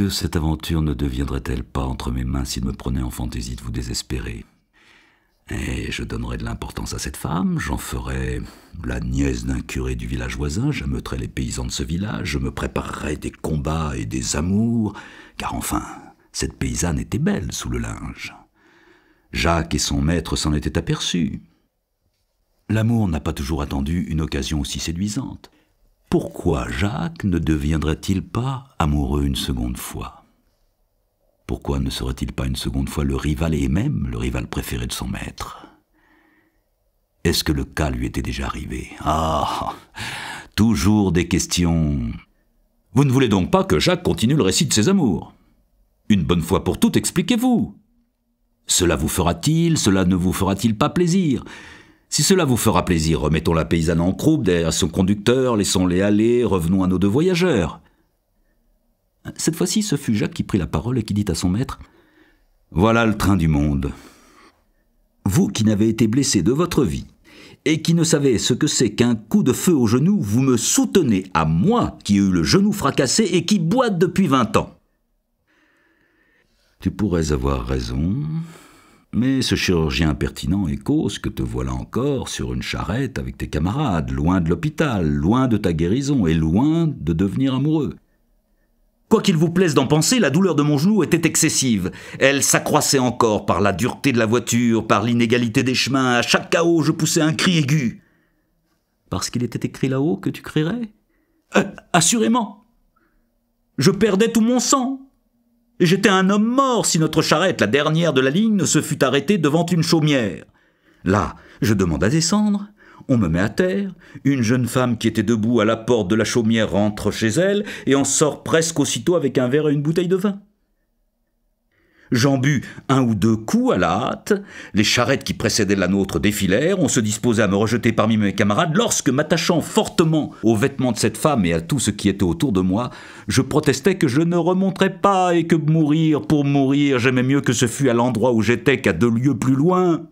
que cette aventure ne deviendrait-elle pas entre mes mains s'il me prenait en fantaisie de vous désespérer Et je donnerais de l'importance à cette femme, j'en ferais la nièce d'un curé du village voisin, j'ameuterais les paysans de ce village, je me préparerais des combats et des amours, car enfin, cette paysanne était belle sous le linge. Jacques et son maître s'en étaient aperçus. L'amour n'a pas toujours attendu une occasion aussi séduisante pourquoi Jacques ne deviendrait-il pas amoureux une seconde fois Pourquoi ne serait-il pas une seconde fois le rival et même le rival préféré de son maître Est-ce que le cas lui était déjà arrivé Ah Toujours des questions. Vous ne voulez donc pas que Jacques continue le récit de ses amours Une bonne fois pour toutes, expliquez-vous. Cela vous fera-t-il, cela ne vous fera-t-il pas plaisir si cela vous fera plaisir, remettons la paysanne en croupe derrière son conducteur, laissons-les aller, revenons à nos deux voyageurs. Cette fois-ci, ce fut Jacques qui prit la parole et qui dit à son maître Voilà le train du monde. Vous qui n'avez été blessé de votre vie, et qui ne savez ce que c'est qu'un coup de feu au genou, vous me soutenez à moi qui ai eu le genou fracassé et qui boite depuis vingt ans. Tu pourrais avoir raison, mais ce chirurgien pertinent et cause que te voilà encore sur une charrette avec tes camarades, loin de l'hôpital, loin de ta guérison et loin de devenir amoureux. Quoi qu'il vous plaise d'en penser, la douleur de mon genou était excessive. Elle s'accroissait encore par la dureté de la voiture, par l'inégalité des chemins. À chaque chaos, je poussais un cri aigu. Parce qu'il était écrit là-haut que tu crierais euh, Assurément. Je perdais tout mon sang j'étais un homme mort si notre charrette, la dernière de la ligne, ne se fût arrêtée devant une chaumière. Là, je demande à descendre, on me met à terre, une jeune femme qui était debout à la porte de la chaumière rentre chez elle et en sort presque aussitôt avec un verre et une bouteille de vin. J'en bus un ou deux coups à la hâte. Les charrettes qui précédaient la nôtre défilèrent. On se disposait à me rejeter parmi mes camarades lorsque, m'attachant fortement aux vêtements de cette femme et à tout ce qui était autour de moi, je protestais que je ne remonterais pas et que mourir pour mourir, j'aimais mieux que ce fût à l'endroit où j'étais qu'à deux lieues plus loin.